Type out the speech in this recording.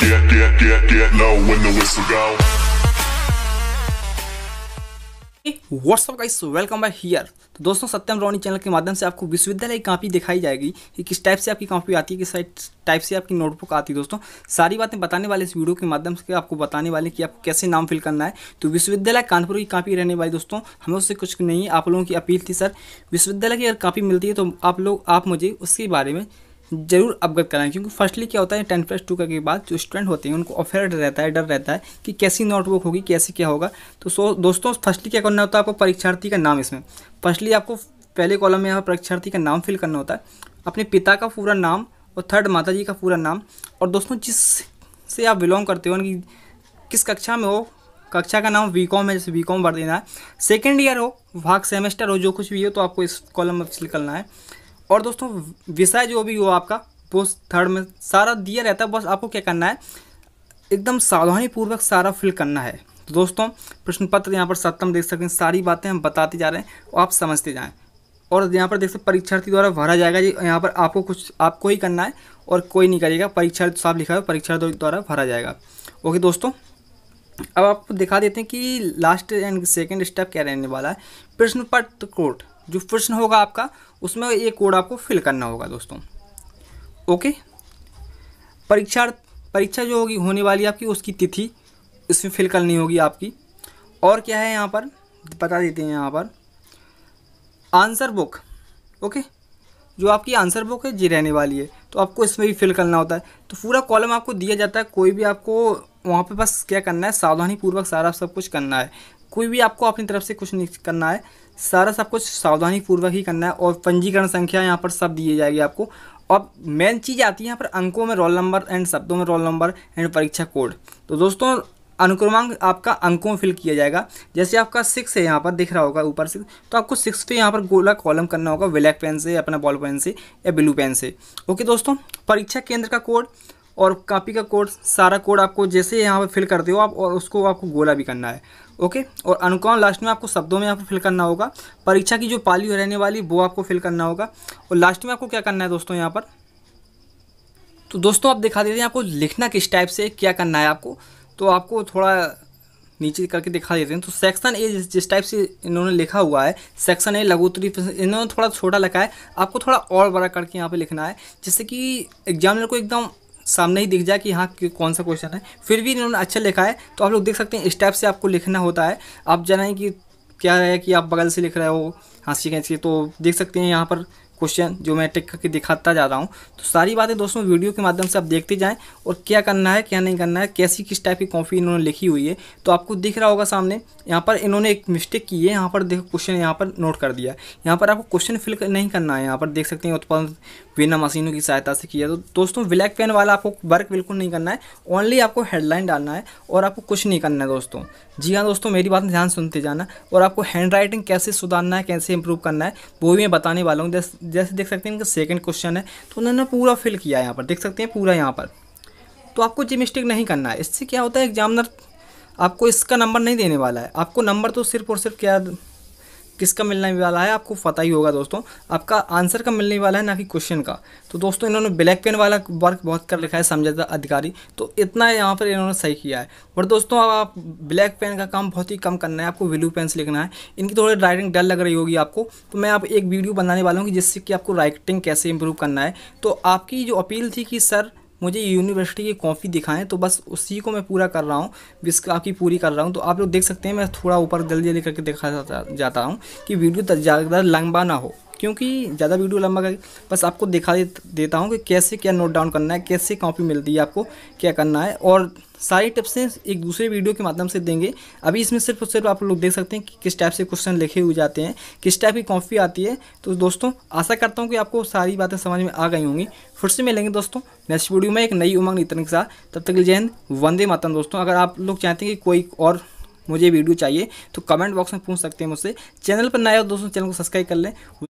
Get, get, get, get low when the whistle go. Guys welcome by here तो दोस्तों सत्यम रोनी channel के माध्यम से आपको विश्वविद्यालय की कापी दिखाई जाएगी कि किस टाइप से आपकी कापी आती है किस टाइप से आपकी नोटबुक आती है दोस्तों सारी बातें बताने वाले इस वीडियो के माध्यम से आपको बताने वाले कि आपको कैसे नाम फिल करना है तो विश्वविद्यालय कानपुर की कापी रहने वाली दोस्तों हमें उससे कुछ नहीं है आप लोगों की अपील थी सर विश्वविद्यालय की अगर कापी मिलती है तो आप लोग आप मुझे उसके बारे में जरूर अवगत कराएं क्योंकि फर्स्टली क्या होता है टेन प्लस टू के बाद जो स्टूडेंट होते हैं उनको अफेयर रहता है डर रहता है कि कैसी नोटबुक होगी कैसे क्या होगा तो सो दोस्तों फर्स्टली क्या करना होता है आपको परीक्षार्थी का नाम इसमें फर्स्टली आपको पहले कॉलम में यहाँ परीक्षार्थी का नाम फिल करना होता है अपने पिता का पूरा नाम और थर्ड माता जी का पूरा नाम और दोस्तों जिस से आप बिलोंग करते हो उनकी किस कक्षा में हो कक्षा का नाम वी कॉम है जैसे वी कॉम भर देना है सेकेंड ईयर हो भाग सेमेस्टर हो जो कुछ भी हो तो आपको इस कॉलम में फिल करना है और दोस्तों विषय जो भी हो आपका वो थर्ड में सारा दिया रहता है बस आपको क्या करना है एकदम सावधानीपूर्वक सारा फिल करना है तो दोस्तों प्रश्न पत्र यहाँ पर सप्तम देख सकते हैं सारी बातें हम बताते जा रहे हैं और आप समझते जाएँ और यहाँ पर देख सकते परीक्षार्थी द्वारा भरा जाएगा जी यहाँ पर आपको कुछ आपको ही करना है और कोई नहीं करेगा परीक्षार्थी साफ लिखा है परीक्षार्थी द्वारा भरा जाएगा ओके दोस्तों अब आपको दिखा देते हैं कि लास्ट एंड सेकंड स्टेप क्या रहने वाला है प्रश्न पत्र कोड जो प्रश्न होगा आपका उसमें ये कोड आपको फिल करना होगा दोस्तों ओके परीक्षा परीक्षा जो होगी होने वाली आपकी उसकी तिथि इसमें फिल करनी होगी आपकी और क्या है यहाँ पर बता देते हैं यहाँ पर आंसर बुक ओके जो आपकी आंसर बुक है जी रहने वाली है तो आपको इसमें भी फिल करना होता है तो पूरा कॉलम आपको दिया जाता है कोई भी आपको वहाँ पे बस क्या करना है सावधानी पूर्वक सारा सब कुछ करना है कोई भी आपको अपनी तरफ से कुछ नहीं करना है सारा सब कुछ सावधानी पूर्वक ही करना है और पंजीकरण संख्या यहाँ पर सब दिए जाएगी आपको अब मेन चीज़ आती है यहाँ पर अंकों में रोल नंबर एंड शब्दों में रोल नंबर एंड परीक्षा कोड तो दोस्तों अनुक्रमांक आपका अंकों में फिल किया जाएगा जैसे आपका सिक्स है यहाँ पर दिख रहा होगा ऊपर से तो आपको सिक्स पे यहाँ पर गोला कॉलम करना होगा ब्लैक पेन से अपना बॉल पेन से या ब्लू पेन से ओके दोस्तों परीक्षा केंद्र का कोड और कापी का कोड सारा कोड आपको जैसे यहाँ पर फिल करते हो आप और उसको आपको गोला भी करना है ओके और अनुकॉन लास्ट में आपको शब्दों में यहाँ पर फिल करना होगा परीक्षा की जो पाली रहने वाली वो आपको फिल करना होगा और लास्ट में आपको क्या करना है दोस्तों यहाँ पर तो दोस्तों आप दिखा देते हैं आपको लिखना किस टाइप से क्या करना है आपको तो आपको थोड़ा नीचे करके दिखा देते हैं तो सेक्शन ए जिस टाइप से इन्होंने लिखा हुआ है सेक्शन ए लघुतरी इन्होंने थोड़ा छोटा लिखा है आपको थोड़ा और बड़ा करके यहाँ पे लिखना है जिससे कि एग्जामिनर को एकदम सामने ही दिख जाए कि हाँ कौन सा क्वेश्चन है फिर भी इन्होंने अच्छा लिखा है तो आप लोग देख सकते हैं स्टेप से आपको लिखना होता है आप जाना है कि क्या है कि आप बगल से लिख रहे हो हाँ सीखें तो देख सकते हैं यहाँ पर क्वेश्चन जो मैं टिक करके दिखाता जा रहा हूँ तो सारी बातें दोस्तों वीडियो के माध्यम से आप देखते जाएँ और क्या करना है क्या नहीं करना है कैसी किस टाइप की कॉपी इन्होंने लिखी हुई है तो आपको दिख रहा होगा सामने यहाँ पर इन्होंने एक मिस्टेक की है यहाँ पर देखो क्वेश्चन यहाँ पर नोट कर दिया यहाँ पर आपको क्वेश्चन फिल नहीं करना है यहाँ पर देख सकते हैं उत्पादन बिना मशीनों की सहायता से किया तो दोस्तों ब्लैक पेन वाला आपको वर्क बिल्कुल नहीं करना है ओनली आपको हेडलाइन डालना है और आपको कुछ नहीं करना है दोस्तों जी हाँ दोस्तों मेरी बात ध्यान सुनते जाना और आपको हैंड राइटिंग कैसे सुधारना है कैसे इंप्रूव करना है वो भी मैं बताने वाला हूँ जैसे देख सकते हैं इनका सेकेंड क्वेश्चन है तो उन्होंने पूरा फिल किया है यहाँ पर देख सकते हैं पूरा यहाँ पर तो आपको जी मिस्टेक नहीं करना है इससे क्या होता है एग्जामिनर आपको इसका नंबर नहीं देने वाला है आपको नंबर तो सिर्फ और सिर्फ क्या किसका मिलने वाला है आपको पता ही होगा दोस्तों आपका आंसर का मिलने वाला है ना कि क्वेश्चन का तो दोस्तों इन्होंने ब्लैक पेन वाला वर्क बहुत कर लिखा है समझदार अधिकारी तो इतना यहाँ पर इन्होंने सही किया है और दोस्तों अब आप ब्लैक पेन का काम बहुत ही कम करना है आपको ब्लू पेन से लिखना है इनकी थोड़ी राइटिंग डर लग रही होगी आपको तो मैं आप एक वीडियो बनाने वाला हूँ जिससे कि आपको राइटिंग कैसे इम्प्रूव करना है तो आपकी जो अपील थी कि सर मुझे यूनिवर्सिटी की कॉपी दिखाएं तो बस उसी को मैं पूरा कर रहा हूँ विस्क आपकी पूरी कर रहा हूँ तो आप लोग देख सकते हैं मैं थोड़ा ऊपर जल्दी जल्दी करके दिखा जाता हूँ कि वीडियो ज़्यादा लंबा ना हो क्योंकि ज़्यादा वीडियो लंबा कर बस आपको दिखा दे, देता हूँ कि कैसे क्या नोट डाउन करना है कैसे कॉपी मिलती है आपको क्या करना है और सारी हैं एक दूसरे वीडियो के माध्यम से देंगे अभी इसमें सिर्फ और सिर्फ आप लोग देख सकते हैं कि किस टाइप से क्वेश्चन लिखे हुए जाते हैं किस टाइप की कॉपी आती है तो दोस्तों आशा करता हूँ कि आपको सारी बातें समझ में आ गई होंगी फिर से मिलेंगे दोस्तों नेक्स्ट वीडियो में एक नई उमंग नितन के साथ तब तक जय हिंद वंदे मातम दोस्तों अगर आप लोग चाहते हैं कि कोई और मुझे वीडियो चाहिए तो कमेंट बॉक्स में पूछ सकते हैं मुझसे चैनल पर नए हो दोस्तों चैनल को सब्सक्राइब कर लें